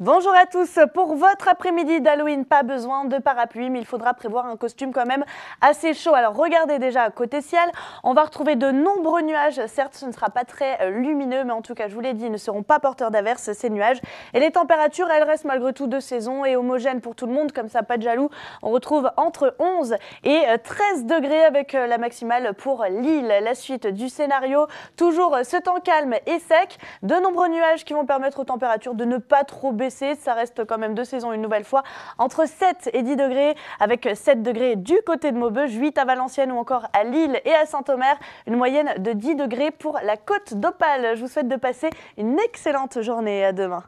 Bonjour à tous. Pour votre après-midi d'Halloween, pas besoin de parapluie, mais il faudra prévoir un costume quand même assez chaud. Alors regardez déjà côté ciel, on va retrouver de nombreux nuages. Certes, ce ne sera pas très euh, lumineux, mais en tout cas, je vous l'ai dit, ne seront pas porteurs d'averses ces nuages. Et les températures, elles restent malgré tout de saison et homogènes pour tout le monde, comme ça, pas de jaloux. On retrouve entre 11 et 13 euh, degrés avec euh, la maximale pour Lille. La suite du scénario, toujours ce temps calme et sec, de nombreux nuages qui vont permettre aux températures de ne pas trop baisser ça reste quand même deux saisons une nouvelle fois entre 7 et 10 degrés, avec 7 degrés du côté de Maubeuge, 8 à Valenciennes ou encore à Lille et à Saint-Omer. Une moyenne de 10 degrés pour la côte d'Opale. Je vous souhaite de passer une excellente journée. À demain.